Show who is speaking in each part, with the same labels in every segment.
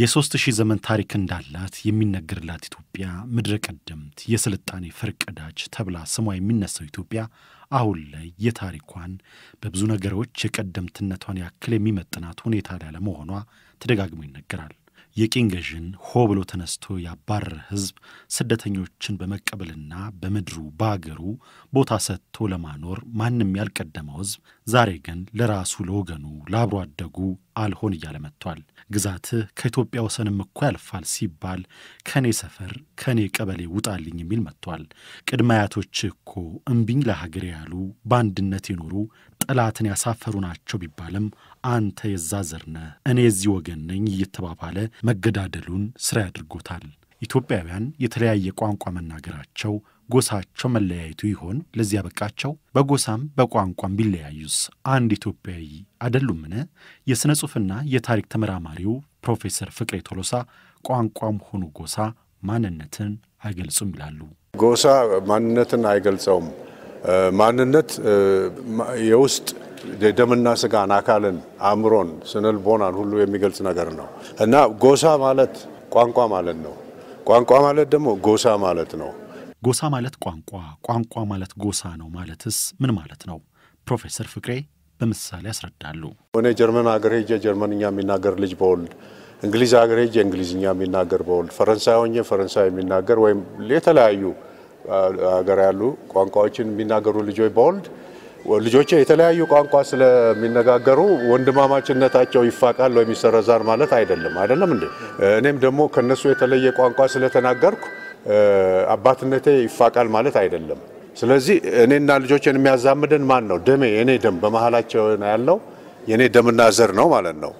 Speaker 1: የሦስት ሺህ ዘመን ታሪክ እንዳላት የሚነገርላት ኢትዮጵያ ምድረ ቀደምት የስልጣኔ ፈርቀዳጅ ተብላ ስሟ የሚነሳው ኢትዮጵያ አሁን ላይ የታሪኳን በብዙ ነገሮች የቀደምትነቷን ያክል የሚመጥናት ሁኔታ ላይ ለመሆኗ ተደጋግሞ ይነገራል። የቅኝ ገዥን ሆ ብሎ ተነስቶ ያባረረ ህዝብ ስደተኞችን በመቀበልና በምድሩ በአገሩ ቦታ ሰጥቶ ለማኖር ማንም ያልቀደመው ህዝብ ዛሬ ግን ለራሱ ለወገኑ፣ ለአብሮ አደጉ አልሆን እያለ መጥቷል። ግዛትህ ከኢትዮጵያ ወሰንም እኮ ያልፋል ሲባል ከእኔ ሰፈር ከእኔ ቀበሌ ውጣልኝ የሚል መጥቷል። ቅድመ አያቶችህ እኮ እምቢኝ ለሀገር ያሉ በአንድነት የኖሩ ጠላትን ያሳፈሩ ናቸው ቢባልም አንተ የዛ ዘር ነህ እኔ የዚህ ወገን ነኝ እየተባባለ መገዳደሉን ስራ ያድርጎታል። ኢትዮጵያውያን የተለያየ ቋንቋ መናገራቸው ጎሳቸው መለያየቱ ይሆን ለዚህ ያበቃቸው? በጎሳም በቋንቋም ቢለያዩስ አንድ ኢትዮጵያዊ አይደሉምን? የሥነ ጽሑፍና የታሪክ ተመራማሪው ፕሮፌሰር ፍቅሬ ቶሎሳ ቋንቋም ሆኑ ጎሳ ማንነትን አይገልጹም ይላሉ።
Speaker 2: ጎሳ ማንነትን አይገልጸውም። ማንነት የውስጥ የደምና ስጋን፣ አካልን፣ አእምሮን፣ ስነልቦናን ሁሉ የሚገልጽ ነገር ነው እና ጎሳ ማለት ቋንቋ ማለት ነው። ቋንቋ ማለት ደግሞ ጎሳ ማለት ነው።
Speaker 1: ጎሳ ማለት ቋንቋ፣ ቋንቋ ማለት ጎሳ ነው ማለትስ ምን ማለት ነው? ፕሮፌሰር ፍቅሬ በምሳሌ ያስረዳሉ።
Speaker 2: እኔ ጀርመን ሀገር ሄጄ ጀርመንኛ የሚናገር ልጅ በወልድ እንግሊዝ ሀገር ሄጄ እንግሊዝኛ የሚናገር በወልድ ፈረንሳይ ሆኜ ፈረንሳይ የሚናገር ወይም የተለያዩ ሀገር ያሉ ቋንቋዎችን የሚናገሩ ልጆች በወልድ ልጆች የተለያዩ ቋንቋ ስለሚነጋገሩ ወንድማማችነታቸው ይፋቃል ወይም ይሰረዛል ማለት አይደለም። አይደለም እንዴ? እኔም ደግሞ ከነሱ የተለየ ቋንቋ ስለተናገርኩ አባትነቴ ይፋቃል ማለት አይደለም። ስለዚህ እኔና ልጆችን የሚያዛምደን ማን ነው? ደሜ፣ የኔ ደም በመሀላቸው ያለው የኔ ደምና ዘር ነው ማለት ነው።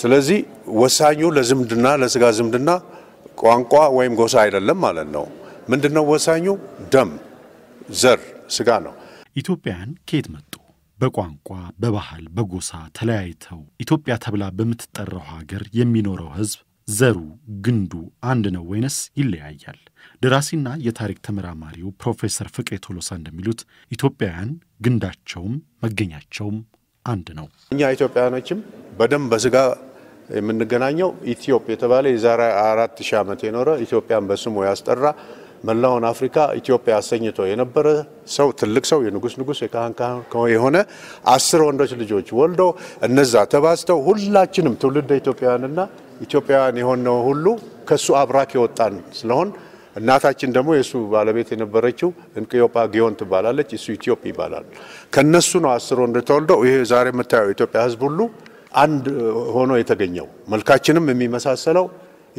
Speaker 2: ስለዚህ ወሳኙ ለዝምድና ለስጋ ዝምድና ቋንቋ ወይም ጎሳ አይደለም ማለት ነው። ምንድነው ወሳኙ? ደም፣ ዘር፣ ስጋ ነው።
Speaker 1: ኢትዮጵያውያን ከየት መጡ? በቋንቋ፣ በባህል፣ በጎሳ ተለያይተው ኢትዮጵያ ተብላ በምትጠራው ሀገር የሚኖረው ህዝብ ዘሩ ግንዱ አንድ ነው ወይንስ ይለያያል? ደራሲና የታሪክ ተመራማሪው ፕሮፌሰር ፍቅሬ ቶሎሳ እንደሚሉት ኢትዮጵያውያን ግንዳቸውም መገኛቸውም አንድ ነው።
Speaker 2: እኛ ኢትዮጵያውያኖችም በደም በስጋ የምንገናኘው ኢትዮጵ የተባለ የዛሬ አራት ሺህ ዓመት የኖረ ኢትዮጵያን በስሙ ያስጠራ መላውን አፍሪካ ኢትዮጵያ አሰኝቶ የነበረ ሰው ትልቅ ሰው የንጉስ ንጉስ የካህን ካህን የሆነ አስር ወንዶች ልጆች ወልዶ እነዛ ተባዝተው ሁላችንም ትውልደ ኢትዮጵያውያንና ኢትዮጵያውያን የሆነው ሁሉ ከሱ አብራክ የወጣን ስለሆን እናታችን ደግሞ የእሱ ባለቤት የነበረችው እንቅዮጳ ጊዮን ትባላለች። እሱ ኢትዮጵ ይባላል። ከነሱ ነው አስር ወንድ ተወልደው ይሄ ዛሬ የምታየው የኢትዮጵያ ህዝብ ሁሉ አንድ ሆኖ የተገኘው መልካችንም የሚመሳሰለው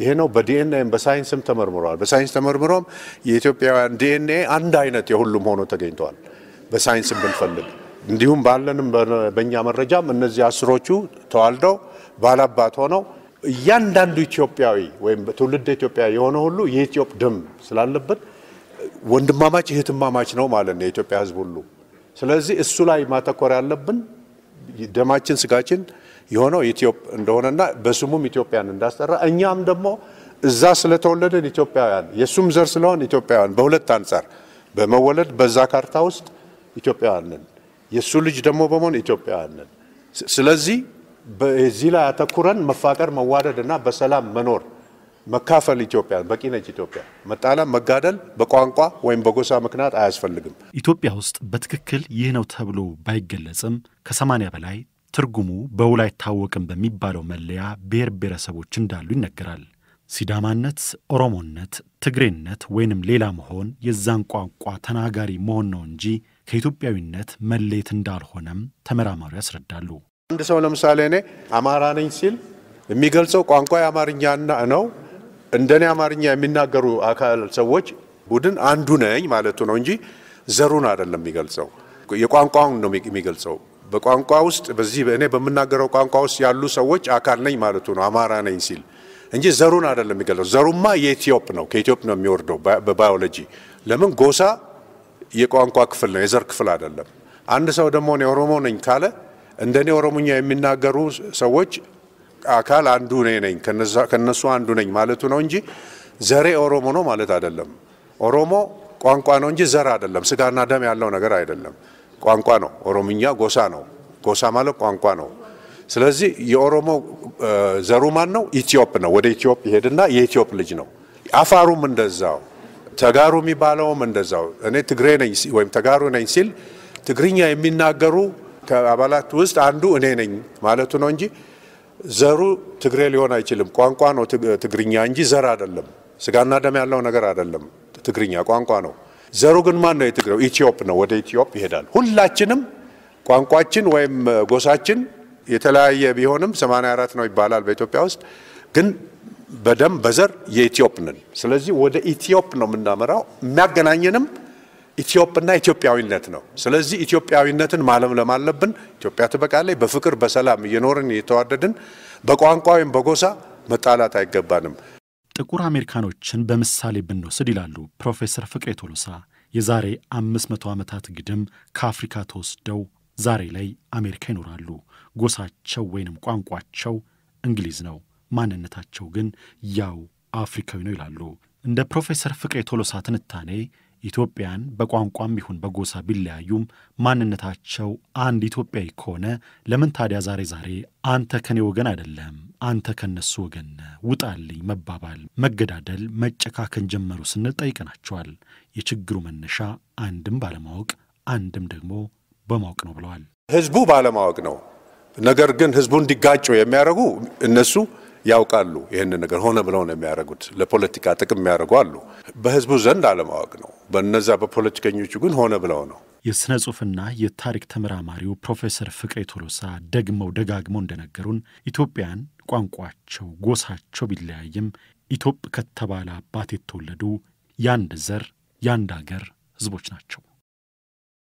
Speaker 2: ይሄ ነው። በዲኤንኤም በሳይንስም ተመርምሯል በሳይንስ ተመርምሮም የኢትዮጵያውያን ዲኤንኤ አንድ አይነት የሁሉም ሆኖ ተገኝተዋል። በሳይንስም ብንፈልግ እንዲሁም ባለንም በእኛ መረጃም እነዚህ አስሮቹ ተዋልደው ባላባት ሆነው እያንዳንዱ ኢትዮጵያዊ ወይም ትውልድ ኢትዮጵያ የሆነ ሁሉ የኢትዮጵ ደም ስላለበት ወንድማማች እህትማማች ነው ማለት ነው የኢትዮጵያ ሕዝብ ሁሉ። ስለዚህ እሱ ላይ ማተኮር ያለብን ደማችን ስጋችን የሆነው ኢትዮጵያ እንደሆነና በስሙም ኢትዮጵያን እንዳስጠራ እኛም ደግሞ እዛ ስለተወለደን ኢትዮጵያውያን የእሱም ዘር ስለሆን ኢትዮጵያውያን በሁለት አንጻር በመወለድ በዛ ካርታ ውስጥ ኢትዮጵያውያን ነን፣ የእሱ ልጅ ደግሞ በመሆን ኢትዮጵያውያን ነን። ስለዚህ በዚህ ላይ አተኩረን መፋቀር መዋደድ እና በሰላም መኖር መካፈል ኢትዮጵያ በቂ ነች። ኢትዮጵያ መጣላ፣ መጋደል በቋንቋ ወይም በጎሳ ምክንያት አያስፈልግም።
Speaker 1: ኢትዮጵያ ውስጥ በትክክል ይህ ነው ተብሎ ባይገለጽም ከሰማንያ በላይ ትርጉሙ በውል አይታወቅም በሚባለው መለያ ብሔር ብሔረሰቦች እንዳሉ ይነገራል። ሲዳማነት፣ ኦሮሞነት፣ ትግሬነት ወይንም ሌላ መሆን የዛን ቋንቋ ተናጋሪ መሆን ነው እንጂ ከኢትዮጵያዊነት መለየት እንዳልሆነም ተመራማሪ
Speaker 2: ያስረዳሉ። አንድ ሰው ለምሳሌ እኔ አማራ ነኝ ሲል የሚገልጸው ቋንቋ የአማርኛ ነው እንደኔ አማርኛ የሚናገሩ አካል ሰዎች ቡድን አንዱ ነኝ ማለቱ ነው እንጂ ዘሩን አይደለም የሚገልጸው፣ የቋንቋውን ነው የሚገልጸው። በቋንቋ ውስጥ በዚህ እኔ በምናገረው ቋንቋ ውስጥ ያሉ ሰዎች አካል ነኝ ማለቱ ነው አማራ ነኝ ሲል እንጂ ዘሩን አይደለም የሚገልጸው። ዘሩማ የኢትዮጵ ነው፣ ከኢትዮጵ ነው የሚወርደው በባዮሎጂ። ለምን ጎሳ የቋንቋ ክፍል ነው፣ የዘር ክፍል አይደለም። አንድ ሰው ደግሞ እኔ ኦሮሞ ነኝ ካለ እንደኔ ኦሮሞኛ የሚናገሩ ሰዎች አካል አንዱ እኔ ነኝ ከነሱ አንዱ ነኝ ማለቱ ነው እንጂ ዘሬ ኦሮሞ ነው ማለት አይደለም። ኦሮሞ ቋንቋ ነው እንጂ ዘር አይደለም። ስጋና ደም ያለው ነገር አይደለም። ቋንቋ ነው። ኦሮምኛ ጎሳ ነው። ጎሳ ማለት ቋንቋ ነው። ስለዚህ የኦሮሞ ዘሩ ማን ነው? ኢትዮጵ ነው። ወደ ኢትዮጵ ይሄድና የኢትዮጵ ልጅ ነው። አፋሩም እንደዛው፣ ተጋሩ የሚባለውም እንደዛው። እኔ ትግሬ ነኝ ወይም ተጋሩ ነኝ ሲል ትግርኛ የሚናገሩ አባላት ውስጥ አንዱ እኔ ነኝ ማለቱ ነው እንጂ ዘሩ ትግሬ ሊሆን አይችልም። ቋንቋ ነው ትግርኛ እንጂ ዘር አይደለም። ስጋና ደም ያለው ነገር አይደለም። ትግርኛ ቋንቋ ነው። ዘሩ ግን ማን ነው? የትግሬው ኢትዮጵ ነው። ወደ ኢትዮጵ ይሄዳል። ሁላችንም ቋንቋችን ወይም ጎሳችን የተለያየ ቢሆንም 84 ነው ይባላል በኢትዮጵያ ውስጥ ግን በደም በዘር የኢትዮጵ ነን። ስለዚህ ወደ ኢትዮጵ ነው የምናመራው። የሚያገናኝንም? ኢትዮጵና ኢትዮጵያዊነት ነው። ስለዚህ ኢትዮጵያዊነትን ማለምለም አለብን። ኢትዮጵያ ትበቃለች። በፍቅር በሰላም እየኖርን እየተዋደድን፣ በቋንቋ ወይም በጎሳ መጣላት አይገባንም።
Speaker 1: ጥቁር አሜሪካኖችን በምሳሌ ብንወስድ ይላሉ ፕሮፌሰር ፍቅሬ ቶሎሳ የዛሬ መቶ ዓመታት ግድም ከአፍሪካ ተወስደው ዛሬ ላይ አሜሪካ ይኖራሉ። ጎሳቸው ወይንም ቋንቋቸው እንግሊዝ ነው፣ ማንነታቸው ግን ያው አፍሪካዊ ነው ይላሉ። እንደ ፕሮፌሰር ፍቅሬ ቶሎሳ ትንታኔ ኢትዮጵያን በቋንቋም ይሁን በጎሳ ቢለያዩም ማንነታቸው አንድ ኢትዮጵያዊ ከሆነ ለምን ታዲያ ዛሬ ዛሬ አንተ ከኔ ወገን አይደለም፣ አንተ ከነሱ ወገን ውጣልኝ መባባል፣ መገዳደል፣ መጨካከን ጀመሩ ስንል ጠይቀናቸዋል። የችግሩ መነሻ አንድም ባለማወቅ አንድም ደግሞ በማወቅ ነው ብለዋል።
Speaker 2: ህዝቡ ባለማወቅ ነው። ነገር ግን ህዝቡ እንዲጋጩ የሚያደርጉ እነሱ ያውቃሉ። ይህን ነገር ሆነ ብለው ነው የሚያደርጉት። ለፖለቲካ ጥቅም የሚያደርጉ አሉ። በህዝቡ ዘንድ አለማወቅ ነው። በነዛ በፖለቲከኞቹ ግን ሆነ ብለው ነው።
Speaker 1: የሥነ ጽሑፍና የታሪክ ተመራማሪው ፕሮፌሰር ፍቅሬ ቶሎሳ ደግመው ደጋግመው እንደነገሩን ኢትዮጵያን ቋንቋቸው፣ ጎሳቸው ቢለያይም ኢትዮጵ ከተባለ አባት የተወለዱ የአንድ ዘር የአንድ አገር ህዝቦች ናቸው።